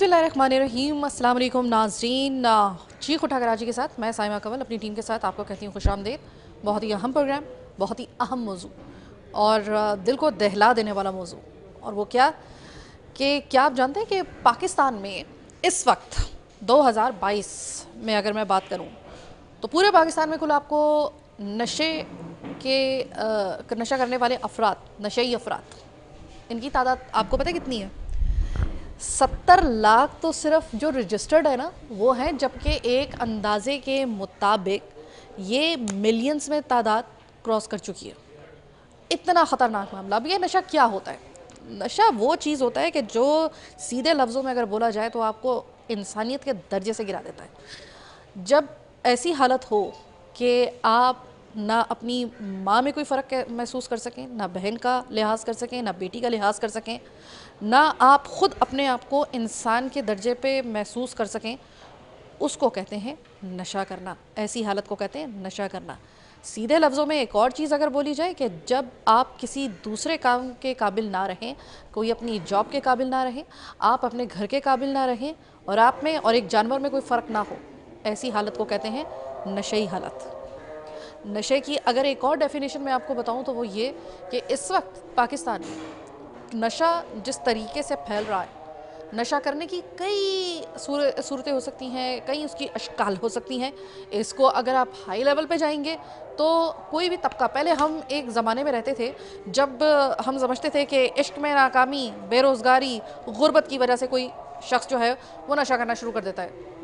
बिसमीम अल्लाम नाजरीन चीख उठा कराची के साथ मैं साइमा कंवल अपनी टीम के साथ आपको कहती हूँ खुश आमदेद बहुत ही अहम प्रोग्राम बहुत ही अहम मौजू और दिल को दहला देने वाला मौजू और वो क्या कि क्या आप जानते हैं कि पाकिस्तान में इस वक्त 2022 में अगर मैं बात करूँ तो पूरे पाकिस्तान में कुल आपको नशे के नशा करने वाले अफराद नशे ही अफराद इनकी तादाद आपको पता है कितनी है सत्तर लाख तो सिर्फ जो रजिस्टर्ड है ना वो हैं जबकि एक अंदाजे के मुताबिक ये मिलियंस में तादाद क्रॉस कर चुकी है इतना ख़तरनाक मामला अब ये नशा क्या होता है नशा वो चीज़ होता है कि जो सीधे लफ्ज़ों में अगर बोला जाए तो आपको इंसानियत के दर्जे से गिरा देता है जब ऐसी हालत हो कि आप ना अपनी माँ में कोई फ़र्क महसूस कर सकें ना बहन का लिहाज कर सकें ना बेटी का लिहाज कर सकें ना आप ख़ुद अपने आप को इंसान के दर्जे पे महसूस कर सकें उसको कहते हैं नशा करना ऐसी हालत को कहते हैं नशा करना सीधे लफ्ज़ों में एक और चीज़ अगर बोली जाए कि जब आप किसी दूसरे काम के काबिल ना रहें कोई अपनी जॉब के काबिल ना रहें आप अपने घर के काबिल ना रहें और आप में और एक जानवर में कोई फ़र्क ना हो ऐसी हालत को कहते हैं नशेई हालत नशे की अगर एक और डेफिनेशन मैं आपको बताऊं तो वो ये कि इस वक्त पाकिस्तान में नशा जिस तरीके से फैल रहा है नशा करने की कई सूरतें हो सकती हैं कई उसकी अशकाल हो सकती हैं इसको अगर आप हाई लेवल पे जाएंगे तो कोई भी तबका पहले हम एक ज़माने में रहते थे जब हम समझते थे कि इश्क में नाकामी बेरोज़गारी गुर्बत की वजह से कोई शख्स जो है वो नशा करना शुरू कर देता है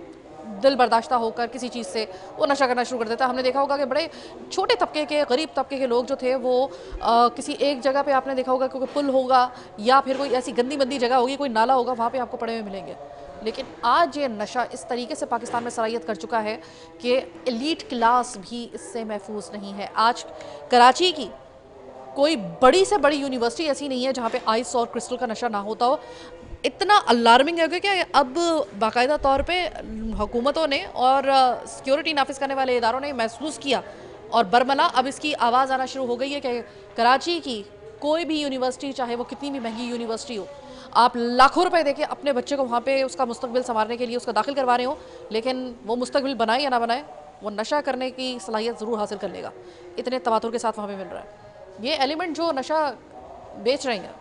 दिल बर्दाश्त होकर किसी चीज़ से वो नशा करना शुरू कर देता है हमने देखा होगा कि बड़े छोटे तबके के गरीब तबके के लोग जो थे वो आ, किसी एक जगह पे आपने देखा होगा क्योंकि पुल होगा या फिर कोई ऐसी गंदी मंदी जगह होगी कोई नाला होगा वहाँ पर आपको पड़े हुए मिलेंगे लेकिन आज ये नशा इस तरीके से पाकिस्तान में सराहियत कर चुका है कि एलीट क्लास भी इससे महफूज नहीं है आज कराची की कोई बड़ी से बड़ी यूनिवर्सिटी ऐसी नहीं है जहाँ पे आइस और क्रिस्टल का नशा ना होता हो इतना अलार्मिंग है क्योंकि अब बाकायदा तौर पे हुकूमतों ने और सिक्योरिटी नाफिज करने वाले इदारों ने महसूस किया और बरमला अब इसकी आवाज़ आना शुरू हो गई है कि कराची की कोई भी यूनिवर्सिटी चाहे वो कितनी भी महंगी यूनिवर्सिटी हो आप लाखों रुपए देके अपने बच्चे को वहाँ पे उसका मुस्तबिल संवारने के लिए उसका दाखिल करवा रहे हो लेकिन वो मुस्तबिल बनाए या ना बनाए वो नशा करने की सलाहियत ज़रूर हासिल कर लेगा इतने तवातुर के साथ वहाँ पर मिल रहा है ये एलिमेंट जो नशा बेच रहे हैं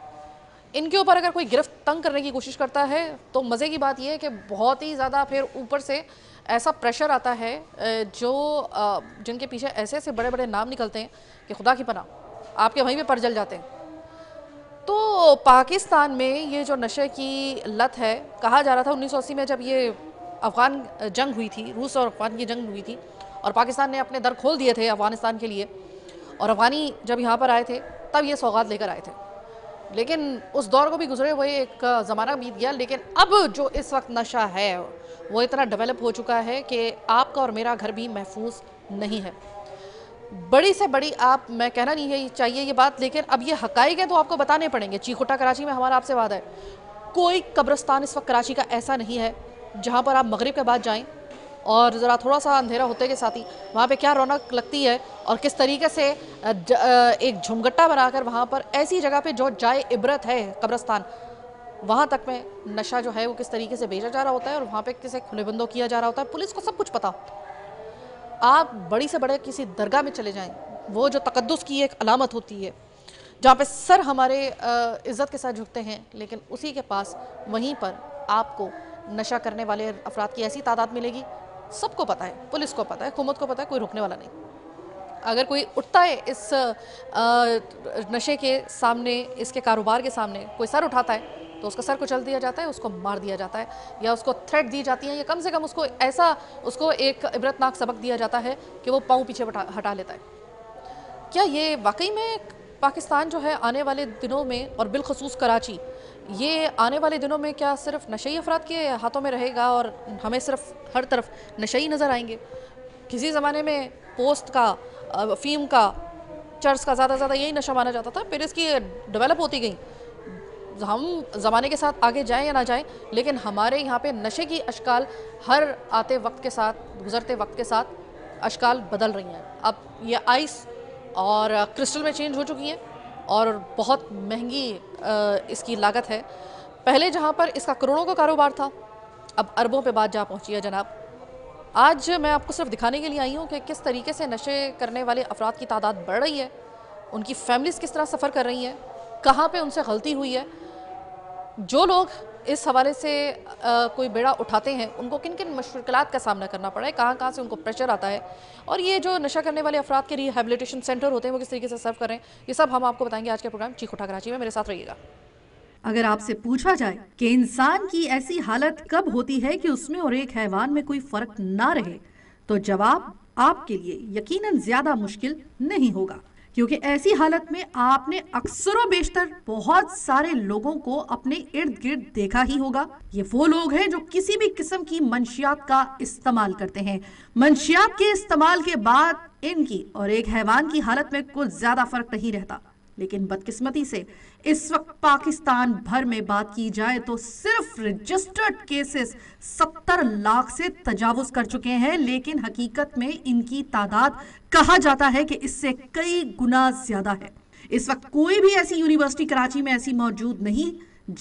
इनके ऊपर अगर कोई गिरफ्त तंग करने की कोशिश करता है तो मज़े की बात यह है कि बहुत ही ज़्यादा फिर ऊपर से ऐसा प्रेशर आता है जो जिनके पीछे ऐसे ऐसे बड़े बड़े नाम निकलते हैं कि खुदा की पना आपके वहीं पर पर जल जाते हैं तो पाकिस्तान में ये जो नशे की लत है कहा जा रहा था उन्नीस में जब ये अफ़गान जंग हुई थी रूस और अफ़गान की जंग हुई थी और पाकिस्तान ने अपने दर खोल दिए थे अफ़गानिस्तान के लिए और अफ़गानी जब यहाँ पर आए थे तब ये सौगात लेकर आए थे लेकिन उस दौर को भी गुजरे हुए एक ज़माना बीत गया लेकिन अब जो इस वक्त नशा है वो इतना डेवलप हो चुका है कि आपका और मेरा घर भी महफूज नहीं है बड़ी से बड़ी आप मैं कहना नहीं है चाहिए ये बात लेकिन अब ये हकाई है तो आपको बताने पड़ेंगे चीखोटा कराची में हमारा आपसे वादा है कोई कब्रस्तान इस वक्त कराची का ऐसा नहीं है जहाँ पर आप मगरब के बाद जाएँ और ज़रा थोड़ा सा अंधेरा होते के साथ ही वहाँ पे क्या रौनक लगती है और किस तरीके से एक झुमगट्टा बनाकर वहाँ पर ऐसी जगह पे जो जाए इबरत है कब्रस्तान वहाँ तक में नशा जो है वो किस तरीके से भेजा जा रहा होता है और वहाँ पर किसे खुलेबंदों किया जा रहा होता है पुलिस को सब कुछ पता होता आप बड़ी से बड़े किसी दरगाह में चले जाएँ वो जो तकदस की एक अलामत होती है जहाँ पे सर हमारे इज़्ज़त के साथ झुकते हैं लेकिन उसी के पास वहीं पर आपको नशा करने वाले अफराद की ऐसी तादाद मिलेगी सबको पता है पुलिस को पता है हुकूमत को पता है कोई रोकने वाला नहीं अगर कोई उठता है इस नशे के सामने इसके कारोबार के सामने कोई सर उठाता है तो उसका सर कुचल दिया जाता है उसको मार दिया जाता है या उसको थ्रेट दी जाती है या कम से कम उसको ऐसा उसको एक इबरतनाक सबक दिया जाता है कि वो पाँव पीछे हटा लेता है क्या ये वाकई में पाकिस्तान जो है आने वाले दिनों में और बिलखसूस कराची ये आने वाले दिनों में क्या सिर्फ नशई अफराद के हाथों में रहेगा और हमें सिर्फ हर तरफ नशई नज़र आएंगे किसी ज़माने में पोस्ट का फीम का चर्च का ज़्यादा ज़्यादा यही नशा माना जाता था फिर इसकी डेवलप होती गई हम ज़माने के साथ आगे जाएं या ना जाएं लेकिन हमारे यहाँ पे नशे की अशकाल हर आते वक्त के साथ गुज़रते वक्त के साथ अशकाल बदल रही हैं अब ये आइस और क्रिस्टल में चेंज हो चुकी हैं और बहुत महंगी इसकी लागत है पहले जहाँ पर इसका करोड़ों का कारोबार था अब अरबों पे बात जा पहुँची है जनाब आज मैं आपको सिर्फ दिखाने के लिए आई हूँ कि किस तरीके से नशे करने वाले अफराद की तादाद बढ़ रही है उनकी फैमिलीज़ किस तरह सफ़र कर रही हैं कहाँ पे उनसे गलती हुई है जो लोग इस हवाले से आ, कोई बेड़ा उठाते हैं उनको किन किन मुश्किल का सामना करना पड़ा है कहाँ कहाँ से उनको प्रेशर आता है और ये जो नशा करने वाले अफराद के रिहेबिलिटेशन सेंटर होते हैं वो किस तरीके से सर्व करें ये सब हम आपको बताएंगे आज के प्रोग्राम चीख उठा कराची में मेरे साथ रहिएगा अगर आपसे पूछा जाए कि इंसान की ऐसी हालत कब होती है कि उसमें और एक हैवान में कोई फर्क ना रहे तो जवाब आपके लिए यकीनन ज्यादा मुश्किल नहीं होगा क्योंकि ऐसी हालत में आपने अक्सरों बेशतर बहुत सारे लोगों को अपने इर्द गिर्द देखा ही होगा ये वो लोग हैं जो किसी भी किस्म की मंशियात का इस्तेमाल करते हैं मंशियात के इस्तेमाल के बाद इनकी और एक हैवान की हालत में कुछ ज्यादा फर्क नहीं रहता लेकिन बदकिस्मती से इस वक्त पाकिस्तान भर में बात की जाए तो सिर्फ रजिस्टर्ड केसेस सत्तर लाख से तजावज कर चुके हैं लेकिन हकीकत में इनकी तादाद कहा जाता है कि इससे कई गुना ज्यादा है इस वक्त कोई भी ऐसी यूनिवर्सिटी कराची में ऐसी मौजूद नहीं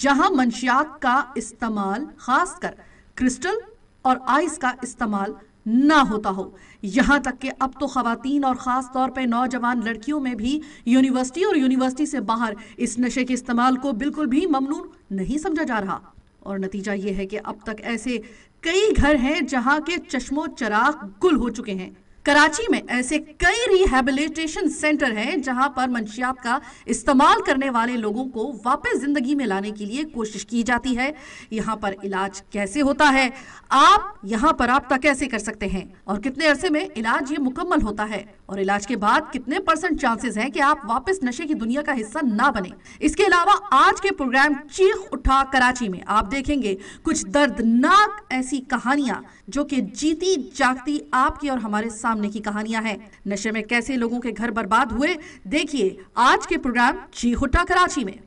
जहां मंशियात का इस्तेमाल खासकर क्रिस्टल और आइस का इस्तेमाल ना होता हो यहाँ तक कि अब तो खातन और ख़ास तौर पर नौजवान लड़कियों में भी यूनिवर्सिटी और यूनिवर्सिटी से बाहर इस नशे के इस्तेमाल को बिल्कुल भी ममनू नहीं समझा जा रहा और नतीजा ये है कि अब तक ऐसे कई घर हैं जहाँ के चश्मो चराग गुल हो चुके हैं कराची में ऐसे कई रिहेबिलिटेशन सेंटर हैं जहां पर मंशियात का इस्तेमाल करने वाले लोगों को वापस ज़िंदगी में लाने के लिए कोशिश की जाती है यहां पर इलाज कैसे होता है आप यहां पर तक कैसे कर सकते हैं और कितने अरसे में इलाज ये मुकम्मल होता है और इलाज के बाद कितने परसेंट चांसेस हैं कि आप वापस नशे की दुनिया का हिस्सा ना बने इसके अलावा आज के प्रोग्राम चीख उठा कराची में आप देखेंगे कुछ दर्दनाक ऐसी कहानियां जो कि जीती जागती आपकी और हमारे सामने की कहानियां हैं नशे में कैसे लोगों के घर बर्बाद हुए देखिए आज के प्रोग्राम जी हुटा कराची में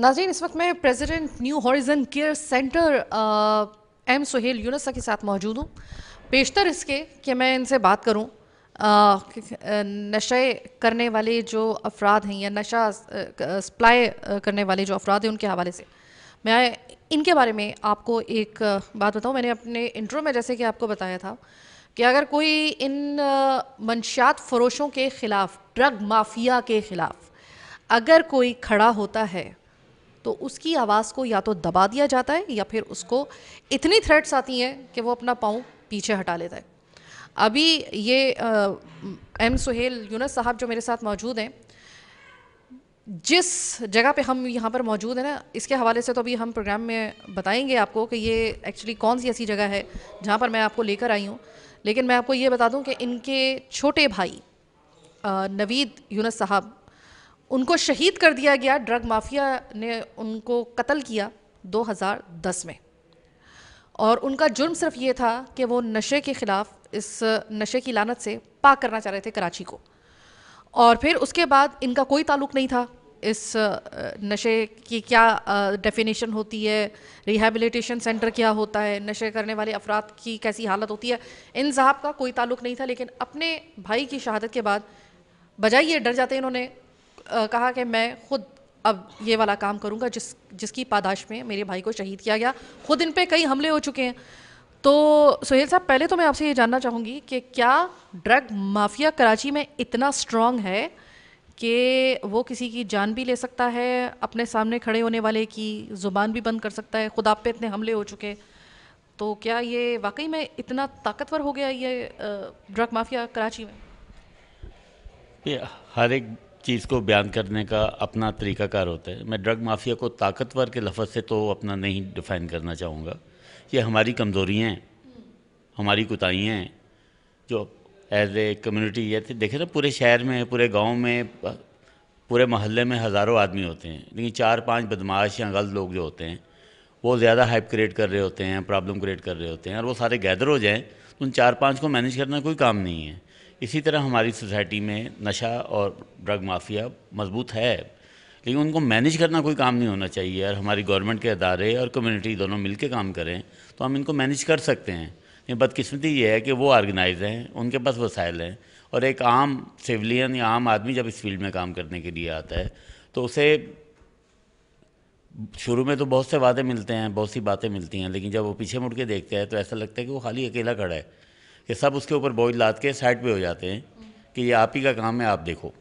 नाजीन इस वक्त मैं president new horizon care centre आ, एम सुहेल यूनसा के साथ मौजूद हूँ बेशतर इसके कि मैं इनसे बात करूँ नशे करने वाले जो अफराद हैं या नशा सप्लाई करने वाले जो अफराद हैं उनके हवाले से मैं इनके बारे में आपको एक बात बताऊँ मैंने अपने इंट्रो में जैसे कि आपको बताया था कि अगर कोई इन मंशात फरोशों के ख़िलाफ़ ड्रग माफिया के ख़िलाफ़ अगर कोई खड़ा होता है तो उसकी आवाज़ को या तो दबा दिया जाता है या फिर उसको इतनी थ्रेट्स आती हैं कि वो अपना पाँव पीछे हटा लेता है अभी ये आ, एम सुहेल यूनस साहब जो मेरे साथ मौजूद हैं जिस जगह पे हम यहाँ पर मौजूद हैं ना इसके हवाले से तो अभी हम प्रोग्राम में बताएंगे आपको कि ये एक्चुअली कौन सी ऐसी जगह है जहाँ पर मैं आपको लेकर आई हूँ लेकिन मैं आपको ये बता दूँ कि इनके छोटे भाई नवीद यूनस साहब उनको शहीद कर दिया गया ड्रग माफिया ने उनको कत्ल किया 2010 में और उनका जुर्म सिर्फ ये था कि वो नशे के ख़िलाफ़ इस नशे की लानत से पाक करना चाह रहे थे कराची को और फिर उसके बाद इनका कोई ताल्लुक नहीं था इस नशे की क्या डेफिनेशन होती है रिहेबिलिटेशन सेंटर क्या होता है नशे करने वाले अफराद की कैसी हालत होती है इन साहब का कोई ताल्लुक नहीं था लेकिन अपने भाई की शहादत के बाद बजाय ये डर जाते इन्होंने कहा कि मैं खुद अब ये वाला काम करूँगा जिस जिसकी पादाश में मेरे भाई को शहीद किया गया खुद इन पर कई हमले हो चुके हैं तो सुहेल साहब पहले तो मैं आपसे ये जानना चाहूँगी कि क्या ड्रग माफिया कराची में इतना स्ट्रांग है कि वो किसी की जान भी ले सकता है अपने सामने खड़े होने वाले की ज़ुबान भी बंद कर सकता है खुद आप पे इतने हमले हो चुके तो क्या ये वाकई में इतना ताकतवर हो गया ये ड्रग माफिया कराची में ये हर एक चीज़ को बयान करने का अपना तरीकाकार होता है मैं ड्रग माफिया को ताकतवर के लफज से तो अपना नहीं डिफ़ाइन करना चाहूँगा ये हमारी कमज़ोरियाँ हैं हमारी कोताही हैं जो एज ए कम्युनिटी ये थे तो देखे ना पूरे शहर में पूरे गांव में पूरे मोहल्ले में हज़ारों आदमी होते हैं लेकिन चार पांच बदमाश या गलत लोग जो होते हैं वो ज़्यादा हाइप क्रिएट कर रहे होते हैं प्रॉब्लम क्रिएट कर रहे होते हैं और वो सारे गैदर हो जाएँ तो उन चार पाँच को मैनेज करना कोई काम नहीं है इसी तरह हमारी सोसाइटी में नशा और ड्रग माफिया मजबूत है लेकिन उनको मैनेज करना कोई काम नहीं होना चाहिए और हमारी गवर्नमेंट के अदारे और कम्युनिटी दोनों मिल के काम करें तो हम इनको मैनेज कर सकते हैं लेकिन बदकस्मती ये है कि वो ऑर्गेनाइज हैं उनके पास वसाइल हैं और एक आम सिविलियन या आम आदमी जब इस फील्ड में काम करने के लिए आता है तो उसे शुरू में तो बहुत से वादे मिलते हैं बहुत सी बातें मिलती हैं लेकिन जब वो पीछे मुड़ के देखते हैं तो ऐसा लगता है कि वो खाली अकेला खड़ा है कि सब उसके ऊपर बोझ लाद के साइड पे हो जाते हैं कि ये आप ही का काम है आप देखो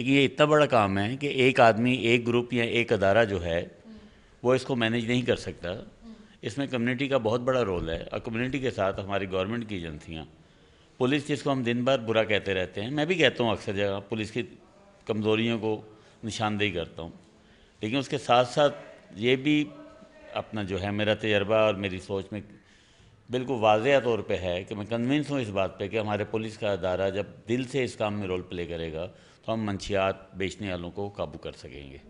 लेकिन ये इतना बड़ा काम है कि एक आदमी एक ग्रुप या एक अदारा जो है वो इसको मैनेज नहीं कर सकता इसमें कम्युनिटी का बहुत बड़ा रोल है और कम्युनिटी के साथ हमारी गवर्नमेंट की एजेंसियाँ पुलिस जिसको हम दिन भर बुरा कहते रहते हैं मैं भी कहता हूँ अक्सर जगह पुलिस की कमज़ोरियों को निशानदेही करता हूँ लेकिन उसके साथ साथ ये भी अपना जो है मेरा तजर्बा और मेरी सोच में बिल्कुल वाजह तौर पे है कि मैं कन्विंस हूँ इस बात पे कि हमारे पुलिस का अदारा जब दिल से इस काम में रोल प्ले करेगा हम मंशियात बेचने वालों को काबू कर सकेंगे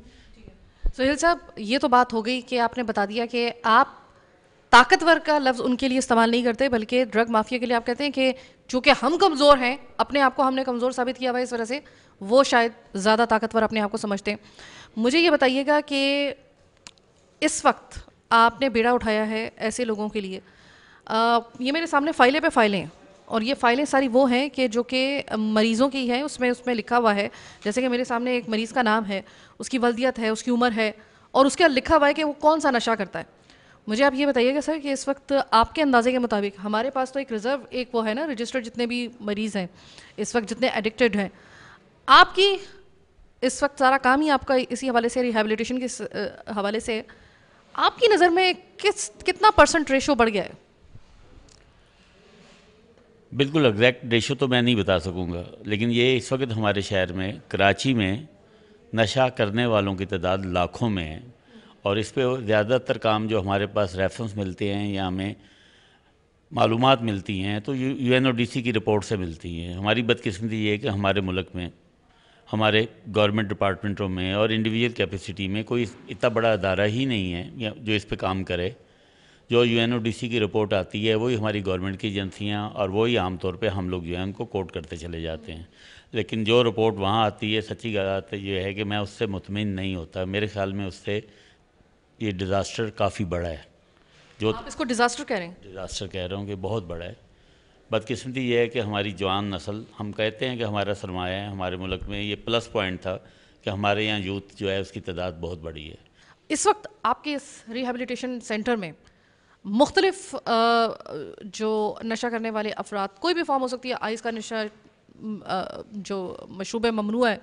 सुहेल साहब ये तो बात हो गई कि आपने बता दिया कि आप ताकतवर का लफ्ज़ उनके लिए इस्तेमाल नहीं करते बल्कि ड्रग माफिया के लिए आप कहते हैं कि चूँकि हम कमज़ोर हैं अपने आप को हमने कमज़ोर साबित किया हुआ इस वजह से वो शायद ज़्यादा ताकतवर अपने आप को समझते हैं मुझे ये बताइएगा कि इस वक्त आपने बेड़ा उठाया है ऐसे लोगों के लिए आ, ये मेरे सामने फ़ाइलें पे फाइलें हैं और ये फाइलें सारी वो हैं कि जो कि मरीज़ों की हैं उसमें उसमें लिखा हुआ है जैसे कि मेरे सामने एक मरीज़ का नाम है उसकी वल्दियत है उसकी उम्र है और उसके लिखा हुआ है कि वो कौन सा नशा करता है मुझे आप ये बताइएगा सर कि इस वक्त आपके अंदाजे के मुताबिक हमारे पास तो एक रिज़र्व एक वो है ना रजिस्टर्ड जितने भी मरीज़ हैं इस वक्त जितने एडिक्टेड हैं आपकी इस वक्त सारा काम ही आपका इसी हवाले से रिहेबिलिटेशन के हवाले से आपकी नज़र में किस कितना परसेंट रेशो बढ़ गया है बिल्कुल एग्जैक्ट रेशो तो मैं नहीं बता सकूंगा लेकिन ये इस वक्त हमारे शहर में कराची में नशा करने वालों की तादाद लाखों में है और इस पर ज़्यादातर काम जो हमारे पास रेफरेंस मिलते हैं या हमें मालूम मिलती हैं तो यू एन की रिपोर्ट से मिलती हैं हमारी बदकिस्मती ये है कि हमारे मुल्क में हमारे गवर्नमेंट डिपार्टमेंटों में और इंडिविजुअल कैपेसिटी में कोई इतना बड़ा अदारा ही नहीं है जो इस पर काम करे जो यू की रिपोर्ट आती है वही हमारी गवर्नमेंट की एजेंसियाँ और वही आमतौर पर हम लोग जो है उनको कोट करते चले जाते हैं लेकिन जो रिपोर्ट वहाँ आती है सच्ची गलत ये है कि मैं उससे मुतमिन नहीं होता मेरे ख्याल में उससे ये डिज़ास्टर काफ़ी बड़ा है जो आप इसको डिज़ास्टर कह रहे हैं डिज़ास्टर कह रहा हूँ कि बहुत बड़ा है बदकिस्मती ये है कि हमारी जवान नस्ल हम कहते हैं कि हमारा सरमाया है हमारे मुल्क में ये प्लस पॉइंट था कि हमारे यहाँ यूथ जो है उसकी तादाद बहुत बड़ी है इस वक्त आपके इस रिहेबिलिटेशन सेंटर में मुख्तलिफ जो नशा करने वाले अफराद कोई भी फॉर्म हो सकती है आइस का नशा जो मशरूब ममनू है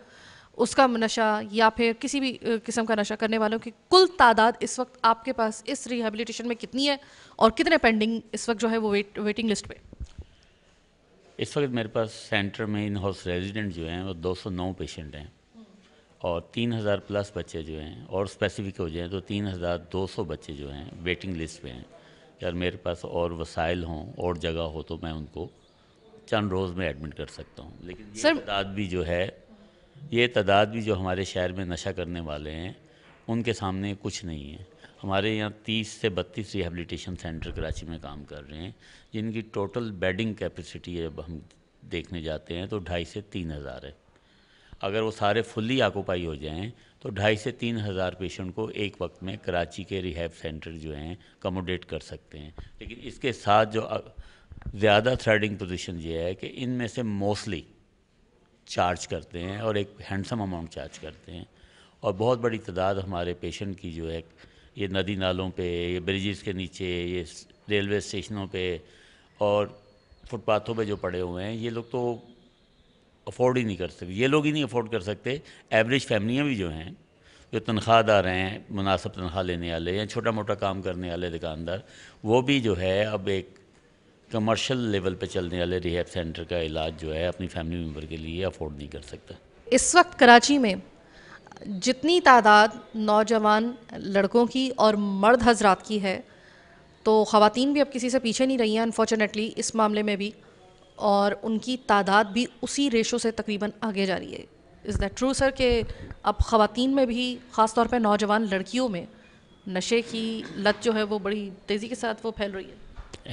उसका नशा या फिर किसी भी किस्म का नशा करने वालों की कुल तादाद इस वक्त आपके पास इस रिहेबिलिटेशन में कितनी है और कितने पेंडिंग इस वक्त जो है वो वेट वेटिंग लिस्ट पे इस वक्त मेरे पास सेंटर में इन हाउस रेजिडेंट जो हैं वो 209 पेशेंट हैं और 3000 प्लस बच्चे जो हैं और स्पेसिफिक हो जाए तो सौ बच्चे जो हैं वेटिंग लिस्ट पर हैं यार मेरे पास और वसाइल हों और जगह हो तो मैं उनको चंद रोज़ में एडमिट कर सकता हूँ लेकिन ये तादाद भी जो है ये तादाद भी जो हमारे शहर में नशा करने वाले हैं उनके सामने कुछ नहीं है हमारे यहाँ 30 से 32 रिहेबलीटेशन सेंटर कराची में काम कर रहे हैं जिनकी टोटल बेडिंग कैपेसिटी जब हम देखने जाते हैं तो ढाई से तीन हज़ार है अगर वो सारे फुल्ली आकोपाई हो जाएँ तो ढाई से तीन हज़ार पेशेंट को एक वक्त में कराची के रिहैब सेंटर जो हैं कमोडेट कर सकते हैं लेकिन इसके साथ जो ज़्यादा थ्रेडिंग पोजीशन ये है कि इनमें से मोस्टली चार्ज करते हैं और एक हैंडसम अमाउंट चार्ज करते हैं और बहुत बड़ी तादाद हमारे पेशेंट की जो है ये नदी नालों पे ये ब्रिजेस के नीचे ये रेलवे स्टेशनों पे और फुटपाथों पे जो पड़े हुए हैं ये लोग तो अफोर्ड ही नहीं कर सकते ये लोग ही नहीं अफोर्ड कर सकते एवरेज फैमिलियाँ भी जो हैं जो तनख्वाहदार हैं मुनासब तनख्वाह लेने वाले या छोटा मोटा काम करने वाले दुकानदार वो भी जो है अब एक कमर्शियल लेवल पे चलने वाले रिहैब सेंटर का इलाज जो है अपनी फैमिली मेम्बर के लिए अफोर्ड नहीं कर सकता इस वक्त कराची में जितनी तादाद नौजवान लड़कों की और मर्द हजरात की है तो ख़वान भी अब किसी से पीछे नहीं रही हैं अनफॉर्चुनेटली इस मामले में भी और उनकी तादाद भी उसी रेशो से तकरीबन आगे जा रही है इज़ दैट ट्रू सर कि अब ख़वातीन में भी ख़ास तौर पर नौजवान लड़कियों में नशे की लत जो है वो बड़ी तेज़ी के साथ वो फैल रही है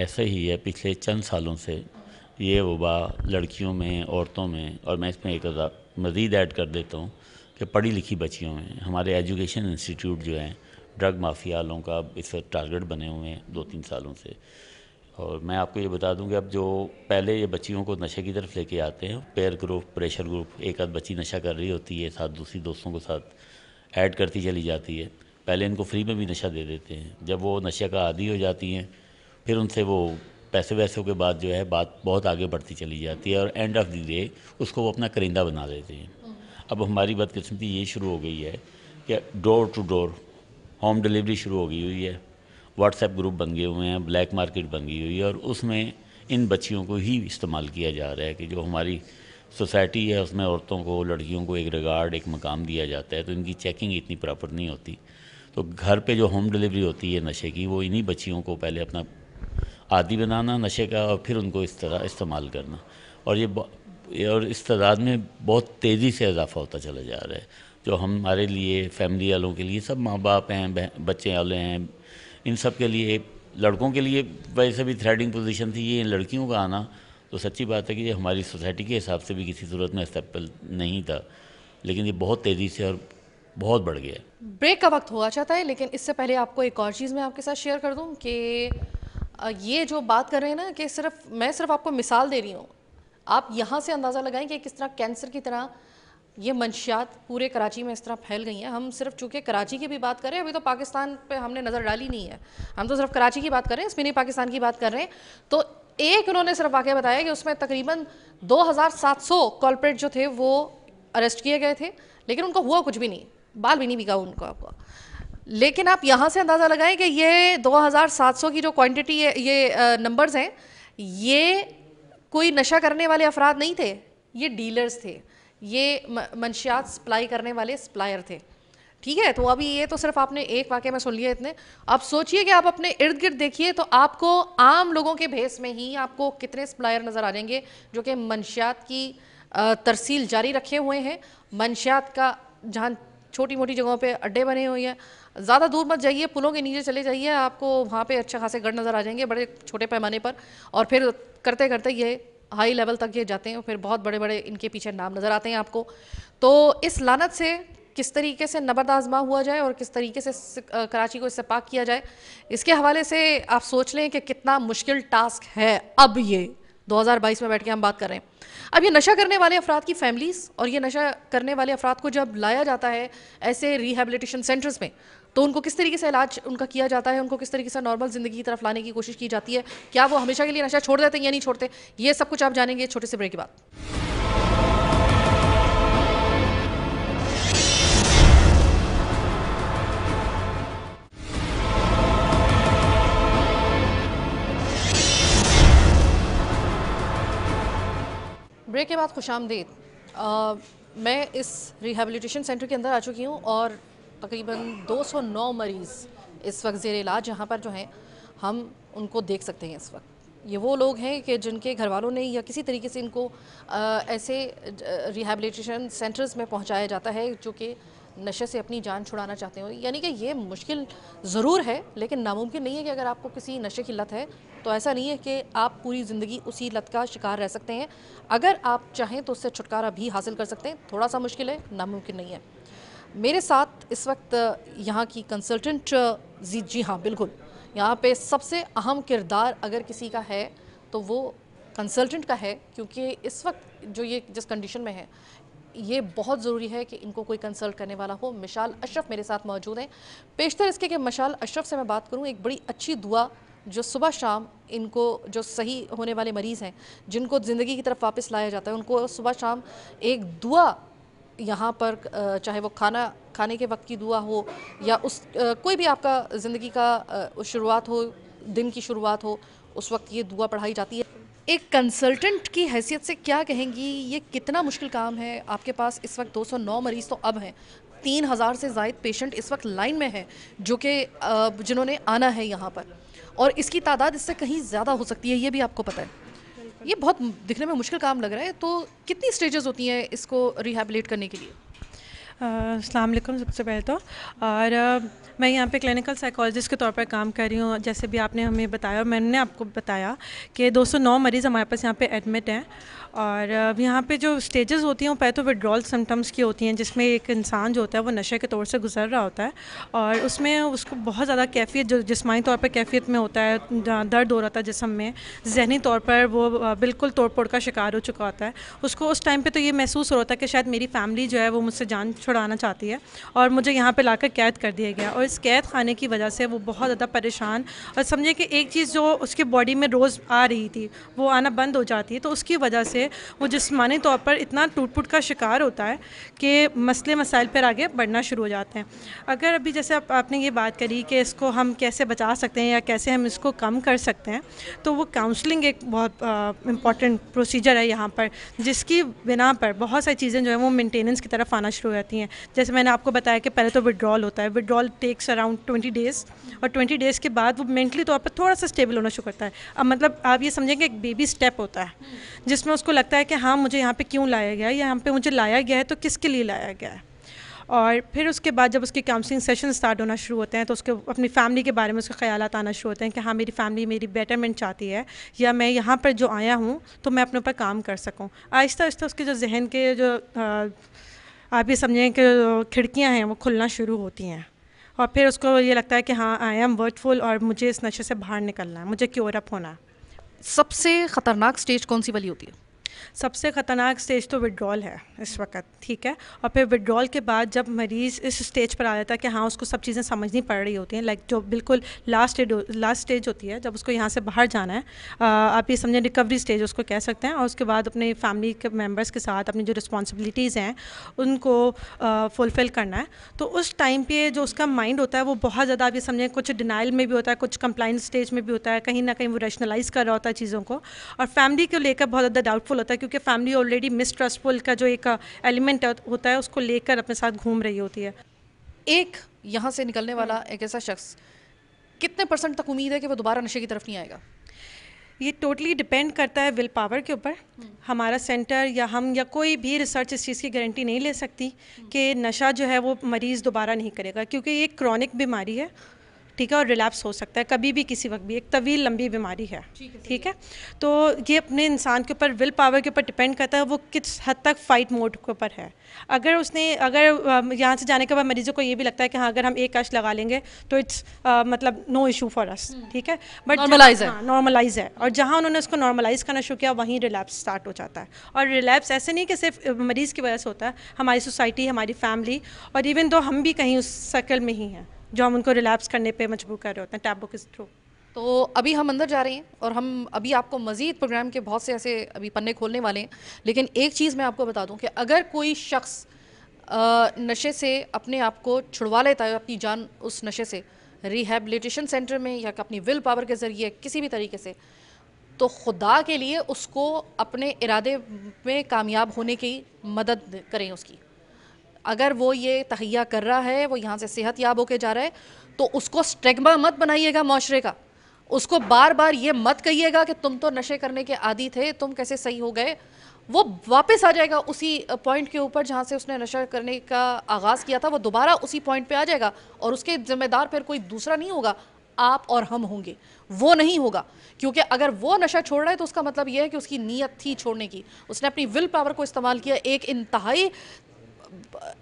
ऐसे ही है पिछले चंद सालों से ये वबा लड़कियों में औरतों में और मैं इसमें एक मज़ीद ऐड कर देता हूँ कि पढ़ी लिखी बच्चियों में हमारे एजुकेशन इंस्टीट्यूट जो हैं ड्रग माफिया वालों का इस वक्त टारगेट बने हुए हैं दो तीन सालों से और मैं आपको ये बता दूं कि अब जो पहले ये बच्चियों को नशे की तरफ लेके आते हैं पेयर ग्रुप प्रेशर ग्रुप एक आध बच्ची नशा कर रही होती है साथ दूसरी दोस्तों के साथ ऐड करती चली जाती है पहले इनको फ्री में भी नशा दे देते हैं जब वो नशे का आदि हो जाती हैं फिर उनसे वो पैसे वैसों के बाद जो है बात बहुत आगे बढ़ती चली जाती है और एंड ऑफ दी डे उसको वो अपना करिंदा बना देते हैं अब हमारी बदकिस्मती ये शुरू हो गई है कि door to door home delivery शुरू हो गई हुई है व्हाट्सएप ग्रुप बन गए हुए हैं ब्लैक मार्केट बन गई हुई है और उसमें इन बच्चियों को ही इस्तेमाल किया जा रहा है कि जो हमारी सोसाइटी है उसमें औरतों को लड़कियों को एक रिगार्ड एक मकाम दिया जाता है तो इनकी चेकिंग इतनी प्रॉपर नहीं होती तो घर पे जो होम डिलीवरी होती है नशे की वो इन्हीं बच्चियों को पहले अपना आदि बनाना नशे का और फिर उनको इस तरह इस्तेमाल करना और ये और इस तादाद में बहुत तेज़ी से इजाफा होता चला जा रहा है जो हमारे लिए फैमिली वालों के लिए सब माँ बाप हैं बच्चे वाले हैं इन सब के लिए लड़कों के लिए वैसे भी थ्रेडिंग पोजीशन थी ये लड़कियों का आना तो सच्ची बात है कि ये हमारी सोसाइटी के हिसाब से भी किसी सूरत में एक्सेप्टेबल नहीं था लेकिन ये बहुत तेज़ी से और बहुत बढ़ गया ब्रेक का वक्त हुआ चाहता है लेकिन इससे पहले आपको एक और चीज़ मैं आपके साथ शेयर कर दूँ कि ये जो बात कर रहे हैं ना कि सिर्फ मैं सिर्फ आपको मिसाल दे रही हूँ आप यहाँ से अंदाज़ा लगाएं कि किस तरह कैंसर की तरह ये मंशियात पूरे कराची में इस तरह फैल गई हैं हम सिर्फ चूँकि कराची की भी बात करें अभी तो पाकिस्तान पे हमने नज़र डाली नहीं है हम तो सिर्फ कराची की बात कर रहे हैं इसमें नहीं पाकिस्तान की बात कर रहे हैं तो एक उन्होंने सिर्फ वाक्य बताया कि उसमें तकरीबन 2700 कॉरपोरेट जो थे वो अरेस्ट किए गए थे लेकिन उनको हुआ कुछ भी नहीं बाल भी नहीं बिका उनको आपको लेकिन आप यहाँ से अंदाज़ा लगाएं कि ये सौ की जो क्वान्टिटी है ये नंबर्स हैं ये कोई नशा करने वाले अफराद नहीं थे ये डीलर्स थे ये मंशियात सप्लाई करने वाले सप्लायर थे ठीक है तो अभी ये तो सिर्फ आपने एक वाक्य में सुन लिया इतने अब सोचिए कि आप अपने इर्द गिर्द देखिए तो आपको आम लोगों के भेस में ही आपको कितने सप्लायर नज़र आ जाएंगे जो कि मंशियात की तरसील जारी रखे हुए हैं मंशियात का जहाँ छोटी मोटी जगहों पे अड्डे बने हुए हैं ज़्यादा दूर मत जाइए पुलों के नीचे चले जाइए आपको वहाँ पे अच्छे खासे गढ़ नज़र आ जाएंगे बड़े छोटे पैमाने पर और फिर करते करते ये हाई लेवल तक ये जाते हैं और फिर बहुत बड़े बड़े इनके पीछे नाम नज़र आते हैं आपको तो इस लानत से किस तरीके से नबर्द आजमा हुआ जाए और किस तरीके से कराची को इससे पाक किया जाए इसके हवाले से आप सोच लें कि कितना मुश्किल टास्क है अब ये 2022 में बैठ के हम बात कर रहे हैं अब ये नशा करने वाले अफराद की फैमिलीज़ और ये नशा करने वाले अफराद को जब लाया जाता है ऐसे रिहेबलीटेशन सेंटर्स में तो उनको किस तरीके से इलाज उनका किया जाता है उनको किस तरीके से नॉर्मल ज़िंदगी की तरफ लाने की कोशिश की जाती है क्या वो हमेशा के लिए नशा छोड़ देते हैं या नहीं छोड़ते ये सब कुछ आप जानेंगे छोटे से ब्रेक के बाद ब्रेक के बाद खुश मैं इस रिहेबिलिटेशन सेंटर के अंदर आ चुकी हूँ और तकरीबन 209 मरीज़ इस वक्त जेर इलाज यहाँ पर जो हैं हम उनको देख सकते हैं इस वक्त ये वो लोग हैं कि जिनके घर वालों ने या किसी तरीके से इनको ऐसे रिहेबलीटेशन सेंटर्स में पहुँचाया जाता है जो कि नशे से अपनी जान छुड़ाना चाहते हो यानी कि ये मुश्किल ज़रूर है लेकिन नामुमकिन नहीं है कि अगर आपको किसी नशे की लत है तो ऐसा नहीं है कि आप पूरी ज़िंदगी उसी लत का शिकार रह सकते हैं अगर आप चाहें तो उससे छुटकारा भी हासिल कर सकते हैं थोड़ा सा मुश्किल है नामुमकिन नहीं है मेरे साथ इस वक्त यहाँ की कंसल्टेंट जी जी हाँ बिल्कुल यहाँ पे सबसे अहम किरदार अगर किसी का है तो वो कंसल्टेंट का है क्योंकि इस वक्त जो ये जिस कंडीशन में है ये बहुत ज़रूरी है कि इनको कोई कंसल्ट करने वाला हो मिशाल अशरफ मेरे साथ मौजूद हैं पेशतर इसके कि मिशाल अशरफ से मैं बात करूँ एक बड़ी अच्छी दुआ जो सुबह शाम इनको जो सही होने वाले मरीज़ हैं जिनको ज़िंदगी की तरफ वापस लाया जाता है उनको सुबह शाम एक दुआ यहाँ पर चाहे वो खाना खाने के वक्त की दुआ हो या उस कोई भी आपका ज़िंदगी का शुरुआत हो दिन की शुरुआत हो उस वक्त ये दुआ पढ़ाई जाती है एक कंसल्टेंट की हैसियत से क्या कहेंगी ये कितना मुश्किल काम है आपके पास इस वक्त 209 मरीज़ तो अब हैं तीन हज़ार से जायद पेशेंट इस वक्त लाइन में हैं जो कि जिन्होंने आना है यहाँ पर और इसकी तादाद इससे कहीं ज़्यादा हो सकती है ये भी आपको पता है ये बहुत दिखने में मुश्किल काम लग रहा है तो कितनी स्टेजेस होती हैं इसको रिहेबलेट करने के लिए अलैक्म सबसे पहले तो और आ, मैं यहाँ पे क्लिनिकल साइकोलॉजिस्ट के तौर पर काम कर रही हूँ जैसे भी आपने हमें बताया मैंने आपको बताया कि 209 मरीज़ हमारे पास यहाँ पे एडमिट हैं और यहाँ पे जो स्टेजेस होती हैं वो पहले तो विड्रॉल सिम्टम्स की होती हैं जिसमें एक इंसान जो होता है वो नशे के तौर से गुजर रहा होता है और उसमें उसको बहुत ज़्यादा कैफियत जो जिसमानी तौर पर कैफियत में होता है दर्द हो रहा था जिसम में जहनी तौर पर वो बिल्कुल तोड़ का शिकार हो चुका होता है उसको उस टाइम पर तो ये महसूस हो रहा था कि शायद मेरी फैमिली जो है वो मुझसे जान छुड़ाना चाहती है और मुझे यहाँ पर ला कैद कर दिया गया और इस कैद खाने की वजह से वो बहुत ज़्यादा परेशान और समझे कि एक चीज़ जो उसके बॉडी में रोज़ आ रही थी वो आना बंद हो जाती है तो उसकी वजह से लिए वो जिसमानी तौर पर इतना टूट फूट का शिकार होता है कि मसले मसाइल पर आगे बढ़ना शुरू हो जाते हैं अगर अभी जैसे आप, आपने ये बात करी कि इसको हम कैसे बचा सकते हैं या कैसे हम इसको कम कर सकते हैं तो वो काउंसलिंग एक बहुत इम्पॉर्टेंट प्रोसीजर है यहाँ पर जिसकी बिना पर बहुत सारी चीज़ें जो है वो मेंटेनेंस की तरफ आना शुरू हो जाती हैं जैसे मैंने आपको बताया कि पहले तो विड्रॉल होता है withdrawal takes around twenty days और ट्वेंटी डेज़ के बाद वो मेंटली तौर पर थोड़ा सा स्टेबल होना शुरू करता है अब मतलब आप ये समझेंगे एक बेबी स्टेप होता है जिसमें उसको लगता है कि हाँ मुझे यहाँ पे क्यों लाया गया है या यहाँ पे मुझे लाया गया है तो किसके लिए लाया गया है और फिर उसके बाद जब उसके काउंसलिंग सेशन स्टार्ट होना शुरू होते हैं तो उसके अपनी फैमिली के बारे में उसके ख्याल आना शुरू होते हैं कि हाँ मेरी फैमिली मेरी बेटरमेंट चाहती है या मैं यहाँ पर जो आया हूँ तो मैं अपने ऊपर काम कर सकूँ आहिस्ता आहिस्ता उसके जो जहन के जो आप ये समझें कि खिड़कियाँ हैं वो खुलना शुरू होती हैं और फिर उसको ये लगता है कि हाँ आई एम वर्थफुल और मुझे इस नशे से बाहर निकलना है मुझे क्योर अप होना सबसे ख़तरनाक स्टेज कौन सी वाली होती है सबसे ख़तरनाक स्टेज तो विड्रॉल है इस वक्त ठीक है और फिर विड्रॉल के बाद जब मरीज़ इस स्टेज पर आ जाता है कि हाँ उसको सब चीज़ें समझनी पड़ रही होती हैं लाइक जो बिल्कुल लास्ट लास्ट स्टेज होती है जब उसको यहाँ से बाहर जाना है आप ये समझें रिकवरी स्टेज उसको कह सकते हैं और उसके बाद अपने फैमिली के मेम्बर्स के साथ अपनी जो रिस्पॉन्सिबिलिटीज़ हैं उनको फुलफ़िल करना है तो उस टाइम पे जो उसका माइंड होता है वो बहुत ज़्यादा आप ये समझें कुछ डिनाइल में भी होता है कुछ कंप्लाइंस स्टेज में भी होता है कहीं ना कहीं वो रैशनलाइज कर रहा होता है चीज़ों को और फैमिली को लेकर बहुत ज़्यादा डाउटफुल होता है क्योंकि फैमिली ऑलरेडी मिसट्रस्टफुल का जो एक एलिमेंट uh, होता है उसको लेकर अपने साथ घूम रही होती है एक यहाँ से निकलने वाला एक ऐसा शख्स कितने परसेंट तक उम्मीद है कि वो दोबारा नशे की तरफ नहीं आएगा ये टोटली डिपेंड करता है विल पावर के ऊपर हम्म। हमारा सेंटर या हम या कोई भी रिसर्च इस चीज़ की गारंटी नहीं ले सकती हम्म। कि नशा जो है वो मरीज़ दोबारा नहीं करेगा क्योंकि ये क्रॉनिक बीमारी है ठीक है और रिलैप्स हो सकता है कभी भी किसी वक्त भी एक तवील लंबी बीमारी है ठीक है तो ये अपने इंसान के ऊपर विल पावर के ऊपर डिपेंड करता है वो किस हद तक फाइट मोड के ऊपर है अगर उसने अगर यहाँ से जाने के बाद मरीजों को ये भी लगता है कि हाँ अगर हम एक कश लगा लेंगे तो इट्स मतलब नो इशू फॉर अस ठीक है बट नॉर्मलाइज है नॉर्मलाइज हाँ, है और जहाँ उन्होंने उसको नॉर्मलाइज करना शुरू किया वहीं रिलैप्स स्टार्ट हो जाता है और रिलैप्स ऐसे नहीं कि सिर्फ मरीज़ की वजह से होता है हमारी सोसाइटी हमारी फैमिली और इवन दो हम भी कहीं उस सर्कल में ही हैं जो हम उनको रिलैप्स करने पे मजबूर कर रहे होते हैं टैबो बुक थ्रू तो अभी हम अंदर जा रहे हैं और हम अभी आपको मज़ीद प्रोग्राम के बहुत से ऐसे अभी पन्ने खोलने वाले हैं लेकिन एक चीज़ मैं आपको बता दूँ कि अगर कोई शख्स नशे से अपने आप को छुड़वा लेता है अपनी जान उस नशे से रिहेबलीटेशन सेंटर में या अपनी विल पावर के ज़रिए किसी भी तरीके से तो खुदा के लिए उसको अपने इरादे में कामयाब होने की मदद करें उसकी अगर वो ये तहिया कर रहा है वो यहाँ से सेहत याब होके जा रहा है तो उसको स्ट्रेगमा मत बनाइएगा माशरे का उसको बार बार ये मत कहिएगा कि तुम तो नशे करने के आदि थे तुम कैसे सही हो गए वो वापस आ जाएगा उसी पॉइंट के ऊपर जहाँ से उसने नशा करने का आगाज़ किया था वो दोबारा उसी पॉइंट पे आ जाएगा और उसके ज़िम्मेदार फिर कोई दूसरा नहीं होगा आप और हम होंगे वो नहीं होगा क्योंकि अगर वो नशा छोड़ रहा है तो उसका मतलब यह है कि उसकी नीयत थी छोड़ने की उसने अपनी विल पावर को इस्तेमाल किया एक इंतहाई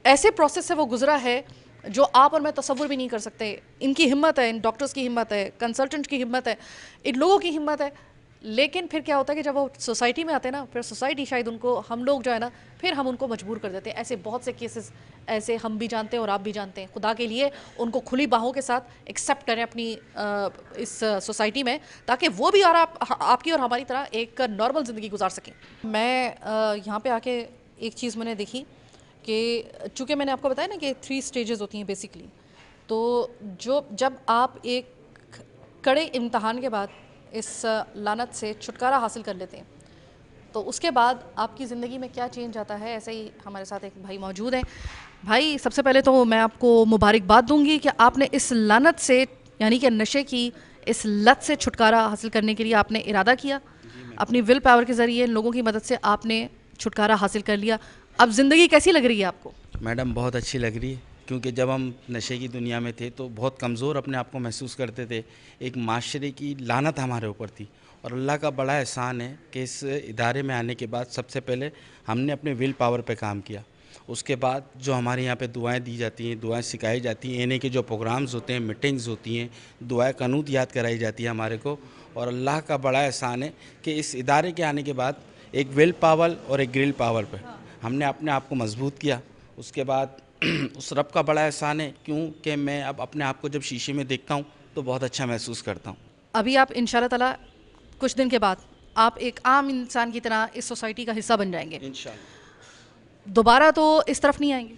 ऐसे प्रोसेस से वो गुजरा है जो आप और मैं तस्वुर भी नहीं कर सकते इनकी हिम्मत है इन डॉक्टर्स की हिम्मत है कंसल्टेंट की हिम्मत है इन लोगों की हिम्मत है लेकिन फिर क्या होता है कि जब वो सोसाइटी में आते हैं ना फिर सोसाइटी शायद उनको हम लोग जो है ना फिर हम उनको मजबूर कर देते हैं ऐसे बहुत से केसेस ऐसे हम भी जानते हैं और आप भी जानते हैं खुदा के लिए उनको खुली बाहों के साथ एक्सेप्ट करें अपनी आ, इस सोसाइटी में ताकि वो भी और आप आपकी और हमारी तरह एक नॉर्मल ज़िंदगी गुजार सकें मैं यहाँ पर आके एक चीज़ मैंने देखी कि चूँकि मैंने आपको बताया ना कि थ्री स्टेजेस होती हैं बेसिकली तो जो जब आप एक कड़े इम्तहान के बाद इस uh, लानत से छुटकारा हासिल कर लेते हैं तो उसके बाद आपकी ज़िंदगी में क्या चेंज आता है ऐसे ही हमारे साथ एक भाई मौजूद हैं भाई सबसे पहले तो मैं आपको मुबारकबाद दूंगी कि आपने इस लानत से यानी कि नशे की इस लत से छुटकारा हासिल करने के लिए आपने इरादा किया अपनी विल पावर के ज़रिए लोगों की मदद से आपने छुटकारा हासिल कर लिया अब ज़िंदगी कैसी लग रही है आपको मैडम बहुत अच्छी लग रही है क्योंकि जब हम नशे की दुनिया में थे तो बहुत कमज़ोर अपने आप को महसूस करते थे एक माशरे की लानत हमारे ऊपर थी और अल्लाह का बड़ा एहसान है कि इस इदारे में आने के बाद सबसे पहले हमने अपने विल पावर पे काम किया उसके बाद जो हमारे यहाँ पे दुआएं दी जाती हैं दुआएं सिखाई जाती हैं एन के जो प्रोग्राम्स होते हैं मीटिंग्स होती हैं दुआएं कनूत याद कराई जाती है हमारे को और अल्लाह का बड़ा एहसान है कि इस इदारे के आने के बाद एक विल पावर और एक ग्रिल पावर पर हमने अपने आप को मजबूत किया उसके बाद उस रब का बड़ा एहसान है क्योंकि मैं अब अपने आप को जब शीशे में देखता हूँ तो बहुत अच्छा महसूस करता हूँ अभी आप इन ताला कुछ दिन के बाद आप एक आम इंसान की तरह इस सोसाइटी का हिस्सा बन जाएंगे दोबारा तो इस तरफ नहीं आएंगे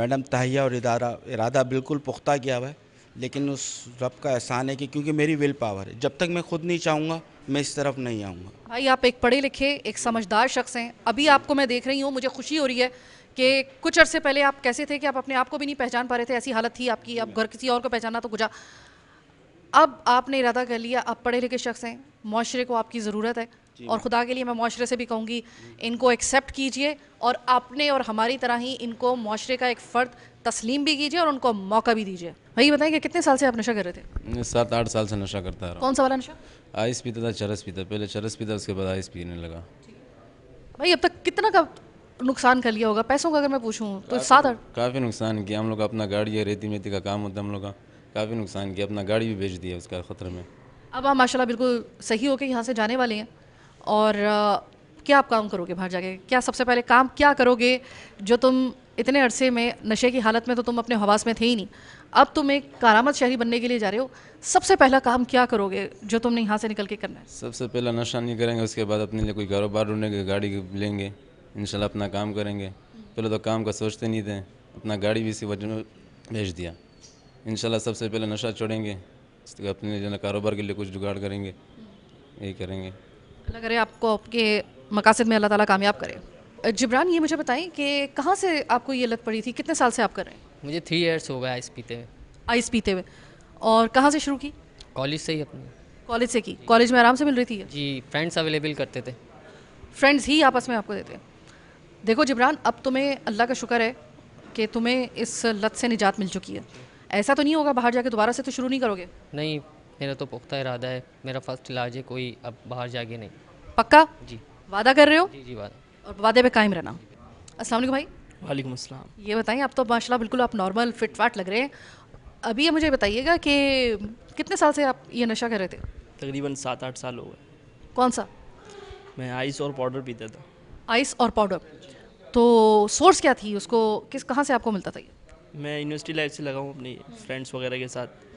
मैडम तहिया और इदारा इरादा बिल्कुल पुख्ता किया हुआ है लेकिन उस रब का एहसान है कि क्योंकि मेरी विल पावर है जब तक मैं खुद नहीं चाहूँगा मैं इस तरफ नहीं आऊँगा भाई आप एक पढ़े लिखे एक समझदार शख्स हैं अभी आपको मैं देख रही हूँ मुझे खुशी हो रही है कि कुछ अरसे पहले आप कैसे थे कि आप अपने आप को भी नहीं पहचान पा रहे थे ऐसी हालत थी आपकी अब घर किसी और को पहचाना तो गुजा अब आपने इरादा कर लिया आप पढ़े लिखे शख्स हैं माशरे को आपकी ज़रूरत है और खुदा के लिए मैं माशरे से भी कहूँगी इनको एक्सेप्ट कीजिए और आपने और हमारी तरह ही इनको माशरे का एक फ़र्द तस्लीम भी कीजिए और उनको मौका भी दीजिए भाई बताएं कि कितने साल से आप नशा कर रहे थे सात आठ साल से नशा करता रहा कौन सा वाला नशा आइस पीता था चरस पीता पहले चरस पीता उसके बाद आइस पीने लगा भाई अब तक कितना का नुकसान कर लिया होगा पैसों का अगर मैं पूछूँ तो सात आठ काफ़ी नुकसान किया हम लोग का अपना गाड़ी है रेती मेती का काम होता है हम लोग का काफ़ी नुकसान किया अपना गाड़ी भी बेच दिया उसका खतरे में अब आप माशाल्लाह बिल्कुल सही होकर यहाँ से जाने वाले हैं और क्या आप काम करोगे बाहर जाके क्या सबसे पहले काम क्या करोगे जो तुम इतने अरसे में नशे की हालत में तो तुम अपने हवास में थे ही नहीं अब तुम एक कारामद शहरी बनने के लिए जा रहे हो सबसे पहला काम क्या करोगे जो तुमने यहाँ से निकल के करना है सबसे पहला नशा नहीं करेंगे उसके बाद अपने लिए कोई कारोबार ढूंढेंगे गाड़ी लेंगे इन अपना काम करेंगे पहले तो काम का सोचते नहीं थे अपना गाड़ी भी इसी वजह में भेज दिया इन सबसे पहले नशा छोड़ेंगे अपने जो है कारोबार के लिए कुछ जुगाड़ करेंगे यही करेंगे अल्लाह करे आपको आपके मकासद में अल्लाह ताला कामयाब करे जिब्रान ये मुझे बताएं कि कहाँ से आपको ये लत पड़ी थी कितने साल से आप कर रहे हैं मुझे थ्री इयर्स हो गए आइस पीते हुए आइस पीते हुए और कहाँ से शुरू की कॉलेज से ही अपने कॉलेज से की कॉलेज में आराम से मिल रही थी जी फ्रेंड्स अवेलेबल करते थे फ्रेंड्स ही आपस में आपको देते देखो जिब्रान अब तुम्हें अल्लाह का शुक्र है कि तुम्हें इस लत से निजात मिल चुकी है ऐसा तो नहीं होगा बाहर जाके दोबारा से तो शुरू नहीं करोगे नहीं मेरा तो पुख्ता इरादा है मेरा फर्स्ट इलाज है कोई अब बाहर जाके नहीं पक्का जी वादा कर रहे हो जी जी वादा और वादे पे कायम रहना अस्सलाम भाई वालेकुम अस्सलाम ये बताइए आप तो माशाल्लाह बिल्कुल आप नॉर्मल फिट फाट लग रहे हैं अभी ये मुझे बताइएगा कि कितने साल से आप ये नशा कर रहे थे तकरीबन सात आठ साल हो गए कौन सा मैं आइस और पाउडर पीता था आइस और पाउडर तो सोर्स क्या थी उसको किस कहाँ से आपको मिलता था ये मैं यूनिवर्सिटी लाइफ से लगा हूँ अपनी फ्रेंड्स वगैरह के साथ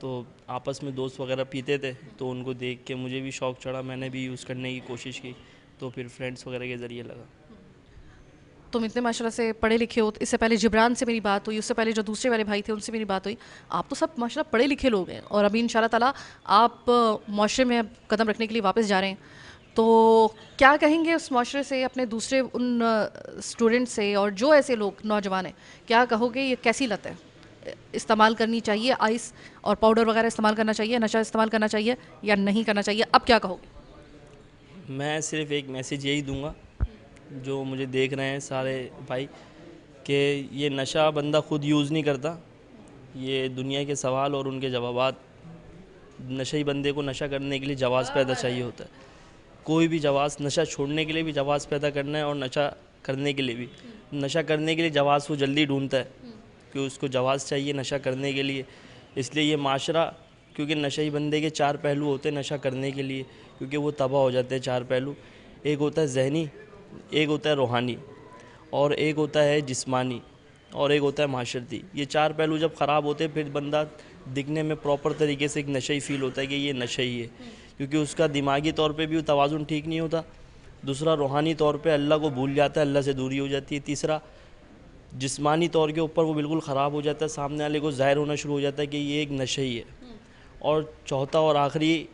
तो आपस में दोस्त वगैरह पीते थे तो उनको देख के मुझे भी शौक चढ़ा मैंने भी यूज़ करने की कोशिश की तो फिर फ्रेंड्स वगैरह के ज़रिए लगा तुम इतने माशा से पढ़े लिखे हो इससे पहले जिब्रान से मेरी बात हुई उससे पहले जो दूसरे वाले भाई थे उनसे मेरी बात हुई आप तो सब माशा पढ़े लिखे लोग हैं और अभी इन ताला आप माशरे में कदम रखने के लिए वापस जा रहे हैं तो क्या कहेंगे उस माशरे से अपने दूसरे उन स्टूडेंट से और जो ऐसे लोग नौजवान हैं क्या कहोगे ये कैसी लत है इस्तेमाल करनी चाहिए आइस और पाउडर वगैरह इस्तेमाल करना चाहिए नशा इस्तेमाल करना चाहिए या नहीं करना चाहिए अब क्या कहोगे मैं सिर्फ एक मैसेज यही दूंगा जो मुझे देख रहे हैं सारे भाई कि ये नशा बंदा खुद यूज़ नहीं करता ये दुनिया के सवाल और उनके जवाब नशे बंदे को नशा करने के लिए जवाज़ पैदा चाहिए होता है कोई भी जवाब नशा छोड़ने के लिए भी जवाज़ पैदा करना है और नशा करने के लिए भी नशा करने के लिए जवाज़ वो जल्दी ढूंढता है कि उसको जवाज़ चाहिए नशा करने के लिए इसलिए ये माशरा क्योंकि नशे ही बंदे के चार पहलू होते हैं नशा करने के लिए क्योंकि वो तबाह हो जाते हैं चार पहलू एक होता है जहनी एक होता है रूहानी और एक होता है जिस्मानी और एक होता है माशरती ये चार पहलू जब ख़राब होते हैं फिर बंदा दिखने में प्रॉपर तरीके से एक नशे ही फील होता है कि ये नशे ही है क्योंकि उसका दिमागी तौर पर भी तोज़ुन ठीक नहीं होता दूसरा रूहानी तौर पर अल्लाह को भूल जाता है अल्लाह से दूरी हो जाती है तीसरा जिस्मानी तौर के ऊपर वो बिल्कुल ख़राब हो जाता है सामने वाले को ज़ाहिर होना शुरू हो जाता है कि ये एक नशे ही है और चौथा और आखिरी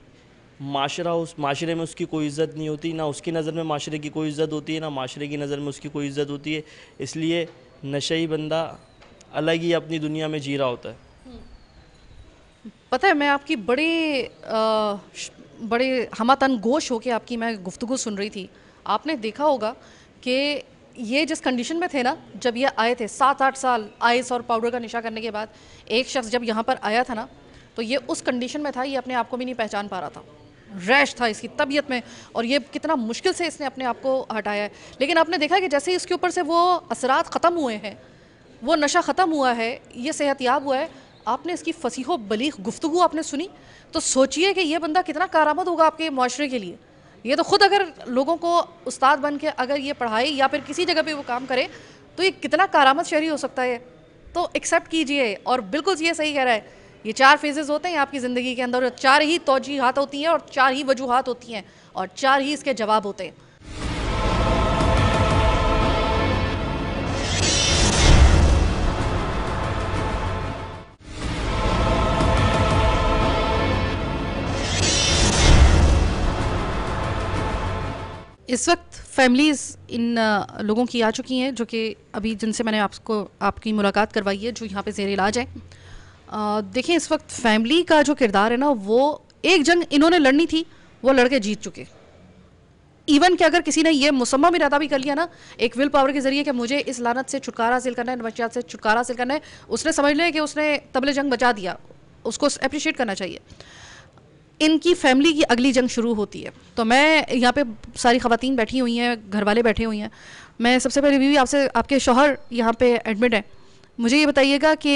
माशरा उस माशरे में उसकी कोई इज़्ज़त नहीं होती ना उसकी नज़र में माशरे की कोई इज़्ज़त होती है ना माशरे की नज़र में उसकी कोई इज़्ज़त होती है इसलिए नशे ही बंदा अलग ही अपनी दुनिया में जी रहा होता है पता है मैं आपकी बड़े आ, बड़े तन गोश होकर आपकी मैं गुफ्तु सुन रही थी आपने देखा होगा कि ये जिस कंडीशन में थे ना जब ये आए थे सात आठ साल आइस और पाउडर का नशा करने के बाद एक शख्स जब यहाँ पर आया था ना तो ये उस कंडीशन में था ये अपने आप को भी नहीं पहचान पा रहा था रैश था इसकी तबीयत में और ये कितना मुश्किल से इसने अपने आप को हटाया है लेकिन आपने देखा कि जैसे ही इसके ऊपर से वो असरात ख़त्म हुए हैं वो नशा ख़त्म हुआ है ये सेहत याब हुआ है आपने इसकी फसीहो बलीख गुफ्तु आपने सुनी तो सोचिए कि यह बंदा कितना कारामद होगा आपके माशरे के लिए ये तो ख़ुद अगर लोगों को उस्ताद बन के अगर ये पढ़ाए या फिर किसी जगह पे वो काम करे तो ये कितना कारामद शहरी हो सकता है तो एक्सेप्ट कीजिए और बिल्कुल ये सही कह रहा है ये चार फेजेज होते हैं आपकी ज़िंदगी के अंदर चार ही तोजीहत होती हैं और चार ही वजूहत होती हैं और चार ही इसके जवाब होते हैं इस वक्त फैमिलीज़ इन लोगों की आ चुकी हैं जो कि अभी जिनसे मैंने आपको आपकी मुलाकात करवाई है जो यहाँ पे जेर इलाज है देखिए इस वक्त फैमिली का जो किरदार है ना वो एक जंग इन्होंने लड़नी थी वो लड़के जीत चुके इवन कि अगर किसी ने ये मुसम्मा इरादा भी कर लिया ना एक विल पावर के जरिए कि मुझे इस लानत से छुटकारा हासिल करना है नमशियात से छुटकारा हासिल करना है उसने समझ लिया कि उसने तबले जंग बचा दिया उसको अप्रिशिएट करना चाहिए इनकी फैमिली की अगली जंग शुरू होती है तो मैं यहाँ पे सारी खवतिन बैठी हुई हैं घर वाले बैठे हुई हैं मैं सबसे पहले भी आपसे आपके शोहर यहाँ पे एडमिट हैं मुझे ये बताइएगा कि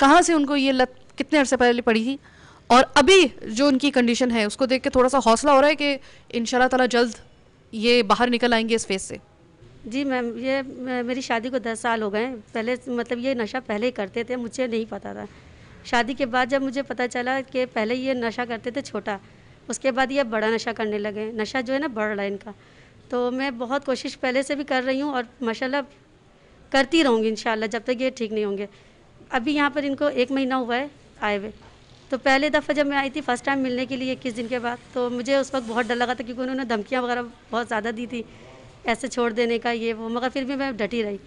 कहाँ से उनको ये लत कितने अरसे पहले पड़ी थी और अभी जो उनकी कंडीशन है उसको देख के थोड़ा सा हौसला हो रहा है कि इन ताला जल्द ये बाहर निकल आएंगे इस फेज से जी मैम ये मेरी शादी को दस साल हो गए पहले मतलब ये नशा पहले ही करते थे मुझे नहीं पता था शादी के बाद जब मुझे पता चला कि पहले ये नशा करते थे छोटा उसके बाद ये बड़ा नशा करने लगे नशा जो है ना बढ़ रहा है इनका तो मैं बहुत कोशिश पहले से भी कर रही हूँ और माशाल्लाह करती रहूँगी इन जब तक ये ठीक नहीं होंगे अभी यहाँ पर इनको एक महीना हुआ है आए हुए तो पहले दफ़ा जब मैं आई थी फर्स्ट टाइम मिलने के लिए इक्कीस दिन के बाद तो मुझे उस वक्त बहुत डर लगा था क्योंकि उन्होंने धमकियाँ वगैरह बहुत ज़्यादा दी थी ऐसे छोड़ देने का ये वो मगर फिर भी मैं डटी रही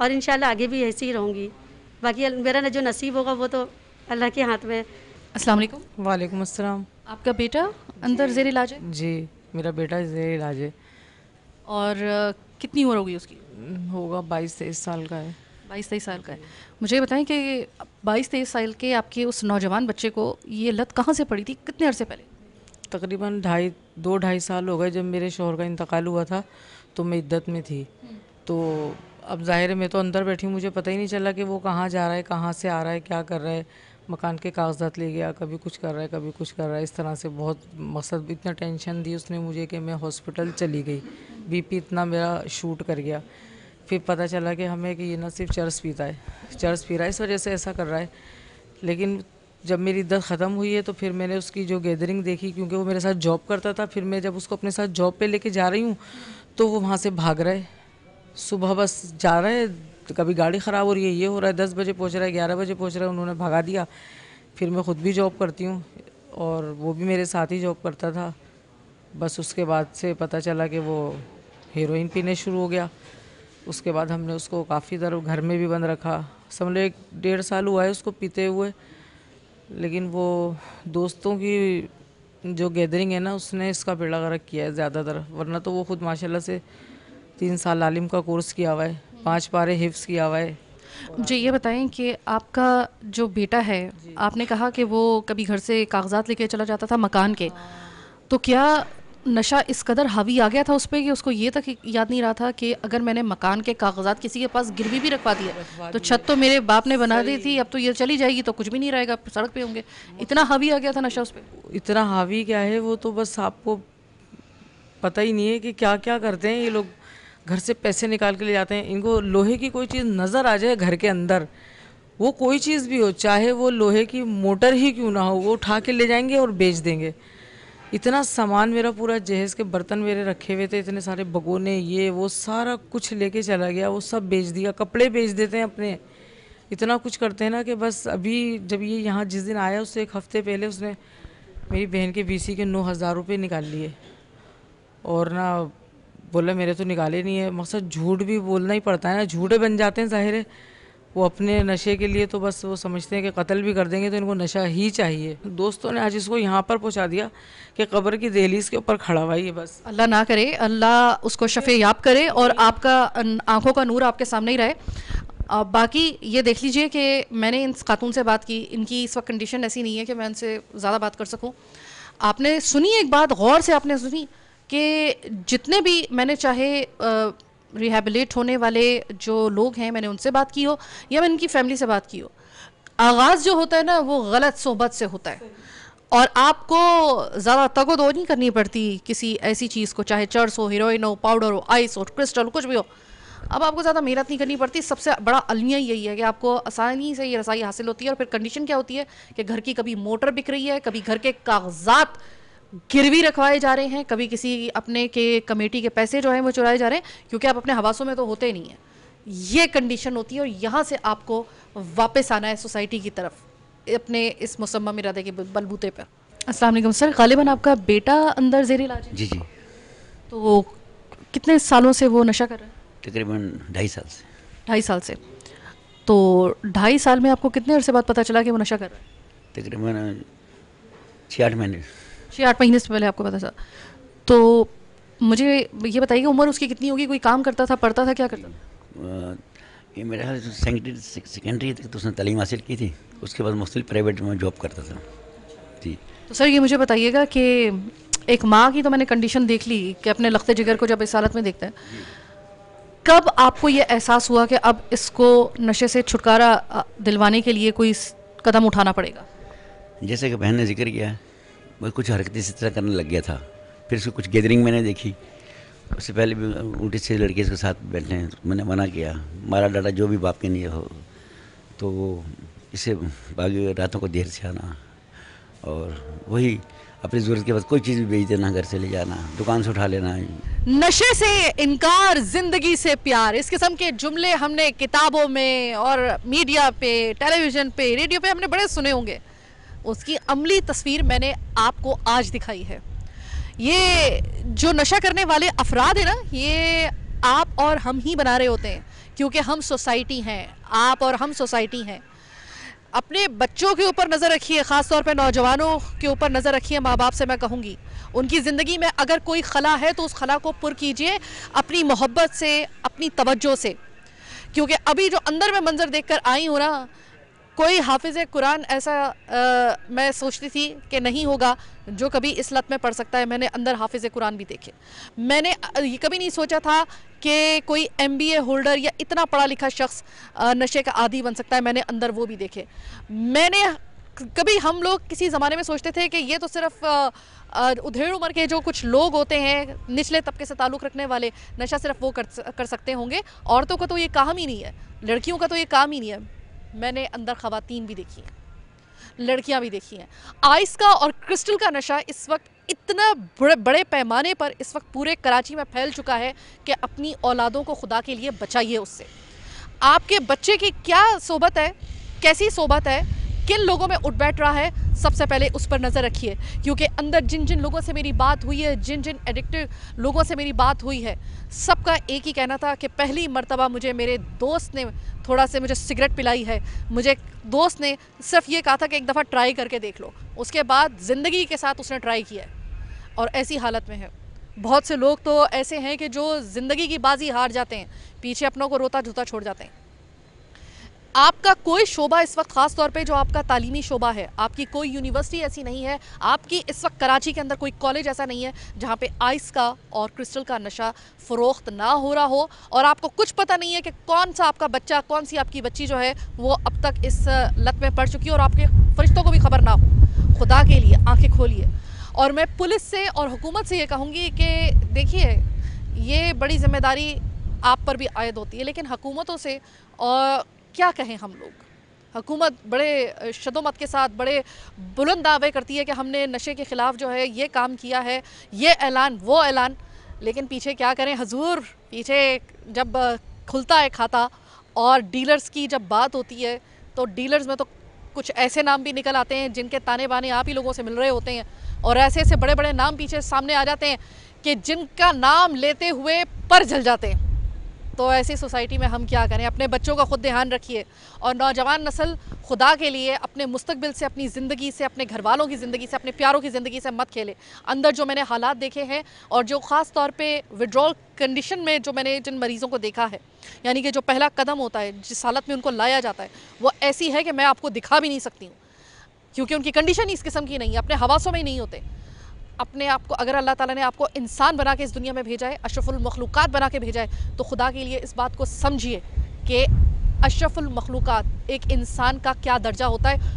और इन आगे भी ऐसी ही रहूँगी बाकी मेरा जो नसीब होगा वो तो अल्लाह के हाथ में अस्सलाम वालेकुम वालेकुम अस्सलाम आपका बेटा अंदर जेर इलाज है जी मेरा बेटा जेर इलाज है और कितनी उम्र होगी उसकी होगा बाईस तेईस साल का है बाईस तेईस साल का है मुझे बताएं कि बाईस तेईस साल के आपके उस नौजवान बच्चे को ये लत कहाँ से पड़ी थी कितने अरसे पहले तकरीबन ढाई दो ढाई साल हो गए जब मेरे शोहर का इंतकाल हुआ था तो मैं इद्दत में थी हम्म। तो अब जाहिर है मैं तो अंदर बैठी मुझे पता ही नहीं चला कि वो कहाँ जा रहा है कहाँ से आ रहा है क्या कर रहा है मकान के कागजात ले गया कभी कुछ कर रहा है कभी कुछ कर रहा है इस तरह से बहुत मकसद इतना टेंशन दी उसने मुझे कि मैं हॉस्पिटल चली गई बीपी इतना मेरा शूट कर गया फिर पता चला कि हमें कि ये ना सिर्फ चर्स पीता है चर्स पी रहा है इस वजह से ऐसा कर रहा है लेकिन जब मेरी दर्द ख़त्म हुई है तो फिर मैंने उसकी जो गैदरिंग देखी क्योंकि वो मेरे साथ जॉब करता था फिर मैं जब उसको अपने साथ जॉब पे लेके जा रही हूँ तो वो वहाँ से भाग रहा है सुबह बस जा रहा है तो कभी गाड़ी ख़राब हो रही है ये हो रहा है दस बजे पहुँच रहा है ग्यारह बजे पहुँच रहा है उन्होंने भगा दिया फिर मैं ख़ुद भी जॉब करती हूँ और वो भी मेरे साथ ही जॉब करता था बस उसके बाद से पता चला कि वो हेरोइन पीने शुरू हो गया उसके बाद हमने उसको काफ़ी देर घर में भी बंद रखा समझ एक डेढ़ साल हुआ है उसको पीते हुए लेकिन वो दोस्तों की जो गैदरिंग है ना उसने इसका पेड़ा गर्क किया है ज़्यादातर वरना तो वो ख़ुद माशाल्लाह से तीन साल आलिम का कोर्स किया हुआ है पाँच पारे हिफ्स किया हुआ है मुझे ये बताएं कि आपका जो बेटा है आपने कहा कि वो कभी घर से कागजात लेके चला जाता था मकान के तो क्या नशा इस कदर हावी आ गया था उस पर कि उसको ये तक याद नहीं रहा था कि अगर मैंने मकान के कागजात किसी के पास गिरवी भी रखवा दिए तो छत तो मेरे बाप ने बना दी थी अब तो ये चली जाएगी तो कुछ भी नहीं रहेगा सड़क पे होंगे इतना हावी आ गया था नशा उस पर इतना हावी क्या है वो तो बस आपको पता ही नहीं है कि क्या क्या करते हैं ये लोग घर से पैसे निकाल के ले जाते हैं इनको लोहे की कोई चीज़ नज़र आ जाए घर के अंदर वो कोई चीज़ भी हो चाहे वो लोहे की मोटर ही क्यों ना हो वो उठा के ले जाएंगे और बेच देंगे इतना सामान मेरा पूरा जहेज़ के बर्तन मेरे रखे हुए थे इतने सारे भगोने ये वो सारा कुछ लेके चला गया वो सब बेच दिया कपड़े बेच देते हैं अपने इतना कुछ करते हैं ना कि बस अभी जब ये यहाँ जिस दिन आया उससे एक हफ़्ते पहले उसने मेरी बहन के बीसी के नौ हज़ार रुपये निकाल लिए और ना बोला मेरे तो निकाले नहीं है मकसद झूठ भी बोलना ही पड़ता है ना झूठे बन जाते हैं ज़ाहिर है वो अपने नशे के लिए तो बस वो समझते हैं कि कत्ल भी कर देंगे तो इनको नशा ही चाहिए दोस्तों ने आज इसको यहाँ पर पहुँचा दिया कि कब्र की दहलीज के ऊपर खड़ा हुआ ये बस अल्लाह ना करे अल्लाह उसको शफे याब करे और आपका आंखों का नूर आपके सामने ही रहे आ, बाकी ये देख लीजिए कि मैंने इन खातून से बात की इनकी इस वक्त कंडीशन ऐसी नहीं है कि मैं इनसे ज़्यादा बात कर सकूँ आपने सुनी एक बात गौर से आपने सुनी कि जितने भी मैंने चाहे रिहेबलेट होने वाले जो लोग हैं मैंने उनसे बात की हो या मैंने उनकी फैमिली से बात की हो आगाज़ जो होता है ना वो गलत सोहबत से होता है और आपको ज़्यादा तगो दो नहीं करनी पड़ती किसी ऐसी चीज़ को चाहे चर्स हो हीरोइन हो पाउडर हो आइस हो क्रिस्टल हो कुछ भी हो अब आपको ज़्यादा मेहनत नहीं करनी पड़ती सबसे बड़ा अलमिया यही है कि आपको आसानी से ये रसाई हासिल होती है और फिर कंडीशन क्या होती है कि घर की कभी मोटर बिक रही है कभी घर के कागजात गिरवी रखवाए जा रहे हैं कभी किसी अपने के कमेटी के पैसे जो है वो चुराए जा रहे हैं क्योंकि आप अपने हवासों में तो होते नहीं हैं ये कंडीशन होती है और यहाँ से आपको वापस आना है सोसाइटी की तरफ अपने इस मुसम्म इरादे के बलबूते पर असलम सर गालिबा आपका बेटा अंदर जेर इलाज जी जी तो कितने सालों से वो नशा कर रहा है तकरीबन ढाई साल से ढाई साल से तो ढाई साल में आपको कितने अरसे बाद पता चला कि वो नशा कर रहा है तकरीबन छियाठ महीने छः आठ महीने से पहले आपको पता था तो मुझे ये बताइए उम्र उसकी कितनी होगी कोई काम करता था पढ़ता था क्या करता था ये मेरा ख्याल सेकेंडरी सेकेंडरी तक तो उसने तालीम हासिल की थी उसके बाद मुख्त प्राइवेट में जॉब करता था जी तो सर ये मुझे बताइएगा कि एक माँ की तो मैंने कंडीशन देख ली कि अपने लखते जिगर को जब इस हालत में देखते हैं कब आपको ये एहसास हुआ कि अब इसको नशे से छुटकारा दिलवाने के लिए कोई कदम उठाना पड़ेगा जैसे कि बहन ने जिक्र किया है वो कुछ हरकतें इसी तरह करने लग गया था फिर उसको कुछ गैदरिंग मैंने देखी उससे पहले भी उल्टे से लड़के इसके साथ बैठे हैं तो मैंने मना किया मारा डाटा जो भी बाप के लिए हो तो इसे बाकी रातों को देर से आना और वही अपनी ज़रूरत के बाद कोई चीज़ भी बेच देना घर से ले जाना दुकान से उठा लेना नशे से इनकार ज़िंदगी से प्यार इस किस्म के जुमले हमने किताबों में और मीडिया पे टेलीविज़न पे रेडियो पे हमने बड़े सुने होंगे उसकी अमली तस्वीर मैंने आपको आज दिखाई है ये जो नशा करने वाले अफराद हैं ना ये आप और हम ही बना रहे होते हैं क्योंकि हम सोसाइटी हैं आप और हम सोसाइटी हैं अपने बच्चों के ऊपर नज़र रखिए ख़ास तौर नौजवानों के ऊपर नज़र रखिए माँ बाप से मैं कहूँगी उनकी ज़िंदगी में अगर कोई खला है तो उस खला को पुर कीजिए अपनी मोहब्बत से अपनी तवज्जो से क्योंकि अभी जो अंदर में मंज़र देख कर आई हूँ ना कोई हाफिज़ कुरान ऐसा आ, मैं सोचती थी कि नहीं होगा जो कभी इस लत में पढ़ सकता है मैंने अंदर हाफिज़ कुरान भी देखे मैंने ये कभी नहीं सोचा था कि कोई एम बी ए होल्डर या इतना पढ़ा लिखा शख्स नशे का आदि बन सकता है मैंने अंदर वो भी देखे मैंने कभी हम लोग किसी ज़माने में सोचते थे कि ये तो सिर्फ उधेड़ उम्र के जो कुछ लोग होते हैं निचले तबके से ताल्लुक़ रखने वाले नशा सिर्फ वो कर कर सकते होंगे औरतों का तो ये काम ही नहीं है लड़कियों का तो ये काम ही नहीं है मैंने अंदर ख़वातीन भी देखी हैं लड़कियां भी देखी हैं आइस का और क्रिस्टल का नशा इस वक्त इतना बड़े बड़े पैमाने पर इस वक्त पूरे कराची में फैल चुका है कि अपनी औलादों को खुदा के लिए बचाइए उससे आपके बच्चे की क्या सोबत है कैसी सोबत है किन लोगों में उठ बैठ रहा है सबसे पहले उस पर नज़र रखिए क्योंकि अंदर जिन जिन लोगों से मेरी बात हुई है जिन जिन एडिक्टिव लोगों से मेरी बात हुई है सबका एक ही कहना था कि पहली मरतबा मुझे मेरे दोस्त ने थोड़ा से मुझे सिगरेट पिलाई है मुझे दोस्त ने सिर्फ ये कहा था कि एक दफ़ा ट्राई करके देख लो उसके बाद ज़िंदगी के साथ उसने ट्राई किया और ऐसी हालत में है बहुत से लोग तो ऐसे हैं कि जो ज़िंदगी की बाजी हार जाते हैं पीछे अपनों को रोता धोता छोड़ जाते हैं आपका कोई शोबा इस वक्त खास तौर पे जो आपका तालीमी शोबा है आपकी कोई यूनिवर्सिटी ऐसी नहीं है आपकी इस वक्त कराची के अंदर कोई कॉलेज ऐसा नहीं है जहाँ पे आइस का और क्रिस्टल का नशा फ़रोख्त ना हो रहा हो और आपको कुछ पता नहीं है कि कौन सा आपका बच्चा कौन सी आपकी बच्ची जो है वो अब तक इस लत में पड़ चुकी है और आपके फरिश्तों को भी खबर ना हो खुदा के लिए आँखें खोलिए और मैं पुलिस से और हुकूमत से ये कहूँगी कि देखिए ये बड़ी जिम्मेदारी आप पर भी आयद होती है लेकिन हुकूमतों से और क्या कहें हम लोग हुकूमत बड़े शदोमत के साथ बड़े बुलंद दावे करती है कि हमने नशे के ख़िलाफ़ जो है ये काम किया है ये ऐलान वो ऐलान लेकिन पीछे क्या करें हजूर पीछे जब खुलता है खाता और डीलर्स की जब बात होती है तो डीलर्स में तो कुछ ऐसे नाम भी निकल आते हैं जिनके ताने बाने आप ही लोगों से मिल रहे होते हैं और ऐसे ऐसे बड़े बड़े नाम पीछे सामने आ जाते हैं कि जिनका नाम लेते हुए पर जल जाते हैं तो ऐसी सोसाइटी में हम क्या करें अपने बच्चों का खुद ध्यान रखिए और नौजवान नस्ल खुदा के लिए अपने मुस्तबिल से अपनी ज़िंदगी से अपने घर वालों की ज़िंदगी से अपने प्यारों की ज़िंदगी से मत खेले अंदर जो मैंने हालात देखे हैं और जो ख़ास तौर पर विड्रॉल कंडीशन में जो मैंने जिन मरीज़ों को देखा है यानी कि जो पहला कदम होता है जिस हालत में उनको लाया जाता है वो ऐसी है कि मैं आपको दिखा भी नहीं सकती हूँ क्योंकि उनकी कंडीशन ही इस किस्म की नहीं है अपने हवासों में ही नहीं होते अपने आप को अगर अल्लाह ताला ने आपको इंसान बना के इस दुनिया में भेजा है अशरफुलमखलूक बना के भेजा है तो खुदा के लिए इस बात को समझिए कि अशरफुलमखलूक एक इंसान का क्या दर्जा होता है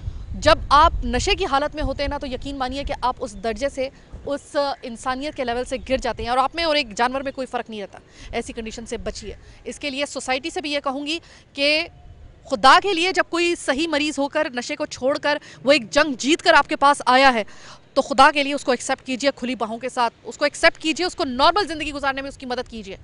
जब आप नशे की हालत में होते हैं ना तो यकीन मानिए कि आप उस दर्जे से उस इंसानियत के लेवल से गिर जाते हैं और आप में और एक जानवर में कोई फ़र्क नहीं रहता ऐसी कंडीशन से बचिए इसके लिए सोसाइटी से भी ये कहूँगी कि खुदा के लिए जब कोई सही मरीज़ होकर नशे को छोड़कर वो एक जंग जीत कर आपके पास आया है तो खुदा के लिए उसको एक्सेप्ट कीजिए खुली बाहों के साथ उसको एक्सेप्ट कीजिए उसको नॉर्मल ज़िंदगी गुजारने में उसकी मदद कीजिए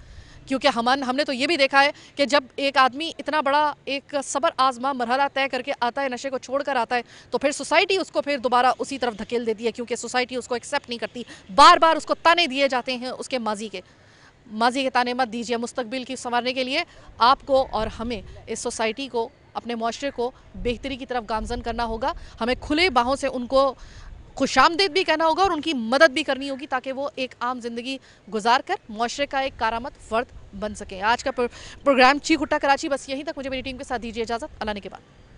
क्योंकि हम हमने तो ये भी देखा है कि जब एक आदमी इतना बड़ा एक सबर आजमा मरहला तय करके आता है नशे को छोड़ कर आता है तो फिर सोसाइटी उसको फिर दोबारा उसी तरफ धकेल देती है क्योंकि सोसाइटी उसको एक्सेप्ट नहीं करती बार बार उसको ताने दिए जाते हैं उसके माजी के माजी के ताने मत दीजिए मुस्तबिल की संवारने के लिए आपको और हमें इस सोसाइटी को अपने माशरे को बेहतरी की तरफ गामजन करना होगा हमें खुले बाहों से उनको खुश आमदेद भी कहना होगा और उनकी मदद भी करनी होगी ताकि वो एक आम जिंदगी गुजार कर माशरे का एक कारामद फर्द बन सके आज का प्रोग्राम चीख उठा कराची बस यहीं तक मुझे मेरी टीम के साथ दीजिए इजाज़त अलाने के बाद